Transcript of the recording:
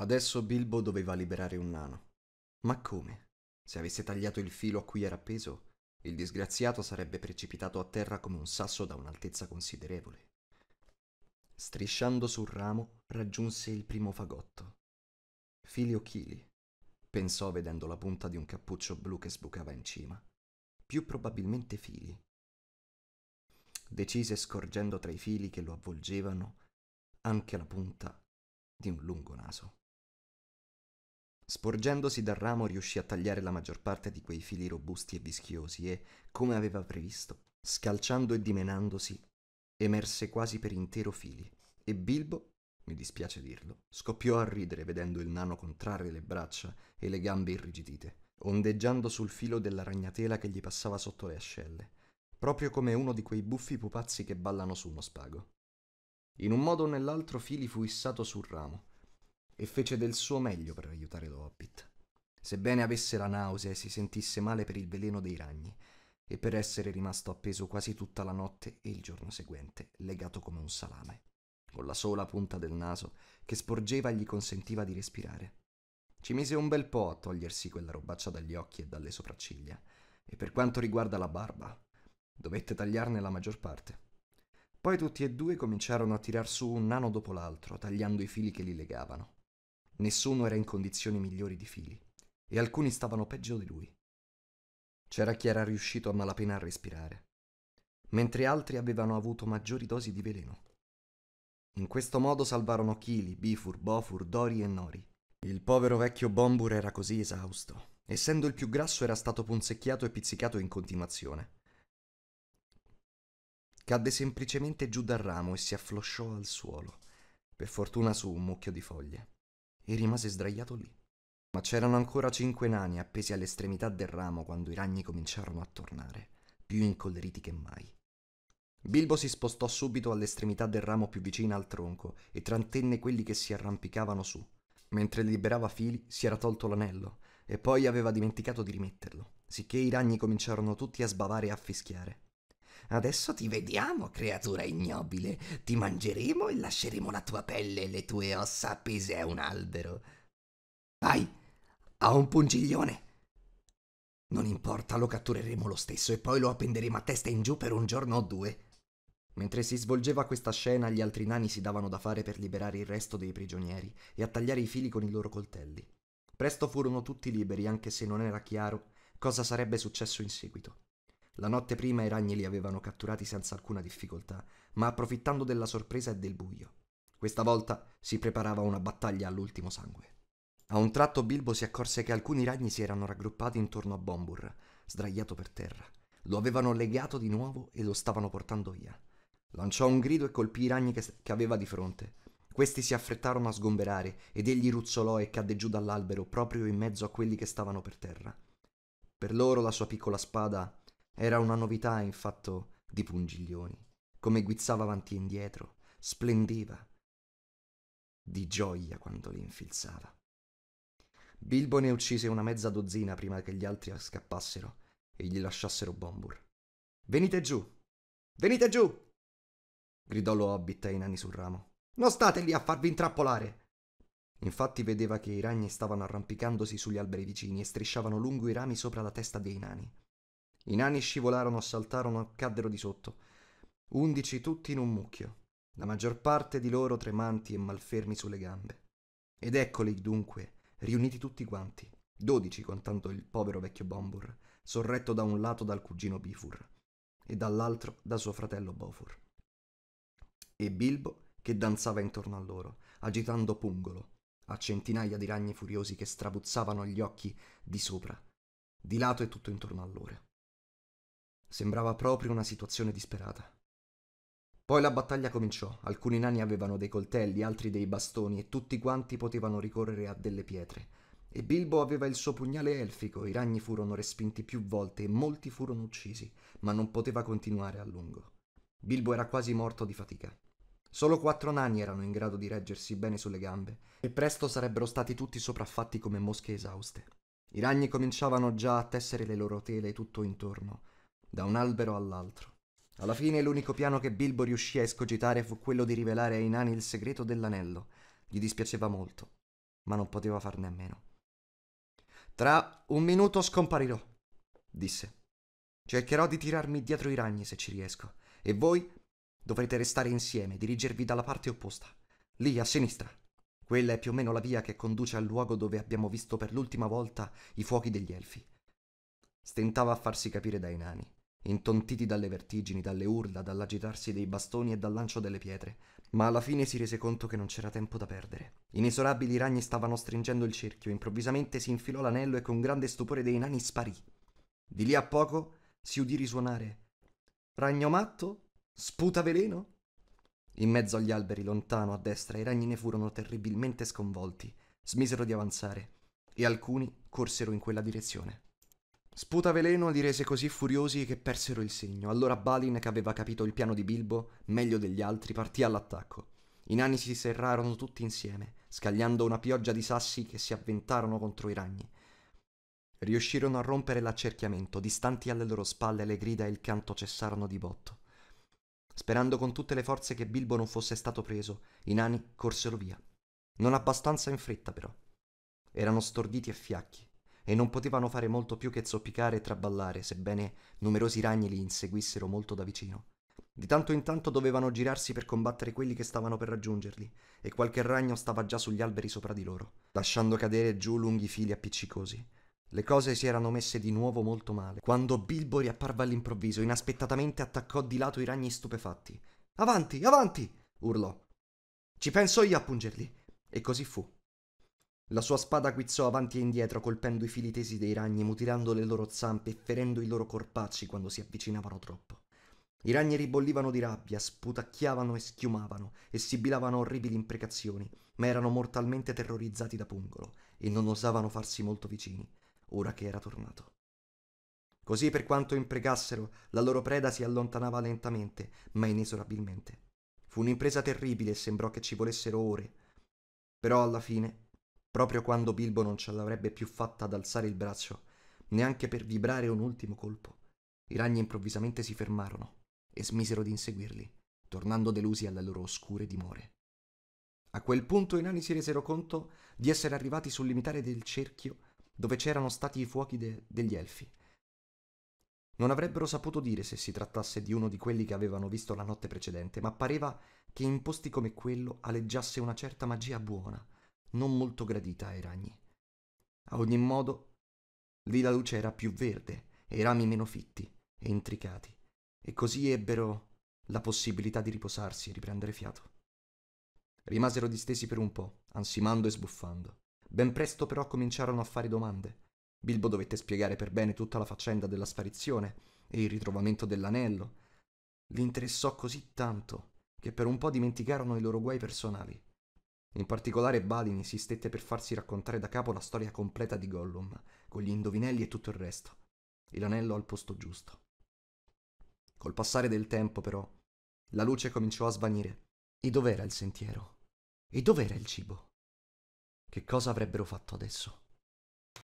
Adesso Bilbo doveva liberare un nano. Ma come? Se avesse tagliato il filo a cui era appeso, il disgraziato sarebbe precipitato a terra come un sasso da un'altezza considerevole. Strisciando sul ramo, raggiunse il primo fagotto. Filio Chili, pensò vedendo la punta di un cappuccio blu che sbucava in cima. Più probabilmente fili. Decise scorgendo tra i fili che lo avvolgevano anche la punta di un lungo naso. Sporgendosi dal ramo riuscì a tagliare la maggior parte di quei fili robusti e vischiosi e, come aveva previsto, scalciando e dimenandosi, emerse quasi per intero fili. E Bilbo, mi dispiace dirlo, scoppiò a ridere vedendo il nano contrarre le braccia e le gambe irrigidite, ondeggiando sul filo della ragnatela che gli passava sotto le ascelle, proprio come uno di quei buffi pupazzi che ballano su uno spago. In un modo o nell'altro Fili fu issato sul ramo, e fece del suo meglio per aiutare lo Sebbene avesse la nausea e si sentisse male per il veleno dei ragni, e per essere rimasto appeso quasi tutta la notte e il giorno seguente, legato come un salame, con la sola punta del naso che sporgeva e gli consentiva di respirare. Ci mise un bel po' a togliersi quella robaccia dagli occhi e dalle sopracciglia, e per quanto riguarda la barba, dovette tagliarne la maggior parte. Poi tutti e due cominciarono a tirar su un nano dopo l'altro, tagliando i fili che li legavano. Nessuno era in condizioni migliori di Fili, e alcuni stavano peggio di lui. C'era chi era riuscito a malapena a respirare, mentre altri avevano avuto maggiori dosi di veleno. In questo modo salvarono Chili, Bifur, Bofur, Dori e Nori. Il povero vecchio Bombur era così esausto. Essendo il più grasso era stato punzecchiato e pizzicato in continuazione. Cadde semplicemente giù dal ramo e si afflosciò al suolo, per fortuna su un mucchio di foglie e rimase sdraiato lì. Ma c'erano ancora cinque nani appesi all'estremità del ramo quando i ragni cominciarono a tornare, più incolleriti che mai. Bilbo si spostò subito all'estremità del ramo più vicina al tronco e trantenne quelli che si arrampicavano su. Mentre liberava fili, si era tolto l'anello e poi aveva dimenticato di rimetterlo, sicché i ragni cominciarono tutti a sbavare e a fischiare. Adesso ti vediamo, creatura ignobile. Ti mangeremo e lasceremo la tua pelle e le tue ossa appese a un albero. Vai, a un pungiglione. Non importa, lo cattureremo lo stesso e poi lo appenderemo a testa in giù per un giorno o due. Mentre si svolgeva questa scena, gli altri nani si davano da fare per liberare il resto dei prigionieri e a tagliare i fili con i loro coltelli. Presto furono tutti liberi, anche se non era chiaro cosa sarebbe successo in seguito. La notte prima i ragni li avevano catturati senza alcuna difficoltà, ma approfittando della sorpresa e del buio. Questa volta si preparava una battaglia all'ultimo sangue. A un tratto Bilbo si accorse che alcuni ragni si erano raggruppati intorno a Bombur, sdraiato per terra. Lo avevano legato di nuovo e lo stavano portando via. Lanciò un grido e colpì i ragni che, che aveva di fronte. Questi si affrettarono a sgomberare ed egli ruzzolò e cadde giù dall'albero proprio in mezzo a quelli che stavano per terra. Per loro la sua piccola spada era una novità in fatto di pungiglioni, come guizzava avanti e indietro, splendeva di gioia quando li infilzava. Bilbo ne uccise una mezza dozzina prima che gli altri scappassero e gli lasciassero Bombur. Venite giù! Venite giù! gridò lo Hobbit ai nani sul ramo. Non state lì a farvi intrappolare! Infatti vedeva che i ragni stavano arrampicandosi sugli alberi vicini e strisciavano lungo i rami sopra la testa dei nani. I nani scivolarono, saltarono, caddero di sotto. Undici tutti in un mucchio, la maggior parte di loro tremanti e malfermi sulle gambe. Ed eccoli dunque, riuniti tutti quanti, dodici contando il povero vecchio Bombur, sorretto da un lato dal cugino Bifur e dall'altro da suo fratello Bofur. E Bilbo che danzava intorno a loro, agitando pungolo, a centinaia di ragni furiosi che strabuzzavano gli occhi di sopra, di lato e tutto intorno a loro. Sembrava proprio una situazione disperata. Poi la battaglia cominciò, alcuni nani avevano dei coltelli, altri dei bastoni e tutti quanti potevano ricorrere a delle pietre. E Bilbo aveva il suo pugnale elfico, i ragni furono respinti più volte e molti furono uccisi, ma non poteva continuare a lungo. Bilbo era quasi morto di fatica. Solo quattro nani erano in grado di reggersi bene sulle gambe, e presto sarebbero stati tutti sopraffatti come mosche esauste. I ragni cominciavano già a tessere le loro tele tutto intorno, da un albero all'altro. Alla fine l'unico piano che Bilbo riuscì a escogitare fu quello di rivelare ai nani il segreto dell'anello. Gli dispiaceva molto, ma non poteva farne a meno. Tra un minuto scomparirò, disse. Cercherò di tirarmi dietro i ragni se ci riesco, e voi dovrete restare insieme, dirigervi dalla parte opposta, lì a sinistra. Quella è più o meno la via che conduce al luogo dove abbiamo visto per l'ultima volta i fuochi degli elfi. Stentava a farsi capire dai nani intontiti dalle vertigini, dalle urla, dall'agitarsi dei bastoni e dal lancio delle pietre, ma alla fine si rese conto che non c'era tempo da perdere. Inesorabili ragni stavano stringendo il cerchio, improvvisamente si infilò l'anello e con grande stupore dei nani sparì. Di lì a poco si udì risuonare Ragno matto? Sputa veleno? In mezzo agli alberi, lontano a destra, i ragni ne furono terribilmente sconvolti, smisero di avanzare, e alcuni corsero in quella direzione. Sputa veleno li rese così furiosi che persero il segno. Allora Balin, che aveva capito il piano di Bilbo, meglio degli altri, partì all'attacco. I nani si serrarono tutti insieme, scagliando una pioggia di sassi che si avventarono contro i ragni. Riuscirono a rompere l'accerchiamento, distanti alle loro spalle le grida e il canto cessarono di botto. Sperando con tutte le forze che Bilbo non fosse stato preso, i nani corsero via. Non abbastanza in fretta, però. Erano storditi e fiacchi e non potevano fare molto più che zoppicare e traballare, sebbene numerosi ragni li inseguissero molto da vicino. Di tanto in tanto dovevano girarsi per combattere quelli che stavano per raggiungerli, e qualche ragno stava già sugli alberi sopra di loro, lasciando cadere giù lunghi fili appiccicosi. Le cose si erano messe di nuovo molto male, quando Bilbo riapparve all'improvviso, inaspettatamente attaccò di lato i ragni stupefatti. Avanti, avanti! urlò. Ci penso io a pungerli. E così fu. La sua spada guizzò avanti e indietro colpendo i fili tesi dei ragni, mutilando le loro zampe e ferendo i loro corpacci quando si avvicinavano troppo. I ragni ribollivano di rabbia, sputacchiavano e schiumavano e sibilavano orribili imprecazioni, ma erano mortalmente terrorizzati da Pungolo e non osavano farsi molto vicini, ora che era tornato. Così per quanto imprecassero, la loro preda si allontanava lentamente, ma inesorabilmente. Fu un'impresa terribile e sembrò che ci volessero ore. Però alla fine proprio quando Bilbo non ce l'avrebbe più fatta ad alzare il braccio, neanche per vibrare un ultimo colpo. I ragni improvvisamente si fermarono e smisero di inseguirli, tornando delusi alle loro oscure dimore. A quel punto i nani si resero conto di essere arrivati sul limitare del cerchio dove c'erano stati i fuochi de- degli elfi. Non avrebbero saputo dire se si trattasse di uno di quelli che avevano visto la notte precedente, ma pareva che in posti come quello aleggiasse una certa magia buona, non molto gradita ai ragni. A ogni modo, lì la luce era più verde e i rami meno fitti e intricati, e così ebbero la possibilità di riposarsi e riprendere fiato. Rimasero distesi per un po', ansimando e sbuffando. Ben presto però cominciarono a fare domande. Bilbo dovette spiegare per bene tutta la faccenda della sparizione e il ritrovamento dell'anello. Li interessò così tanto che per un po' dimenticarono i loro guai personali in particolare Balin insistette per farsi raccontare da capo la storia completa di Gollum, con gli indovinelli e tutto il resto. E l'anello al posto giusto. Col passare del tempo, però, la luce cominciò a svanire. E dov'era il sentiero? E dov'era il cibo? Che cosa avrebbero fatto adesso?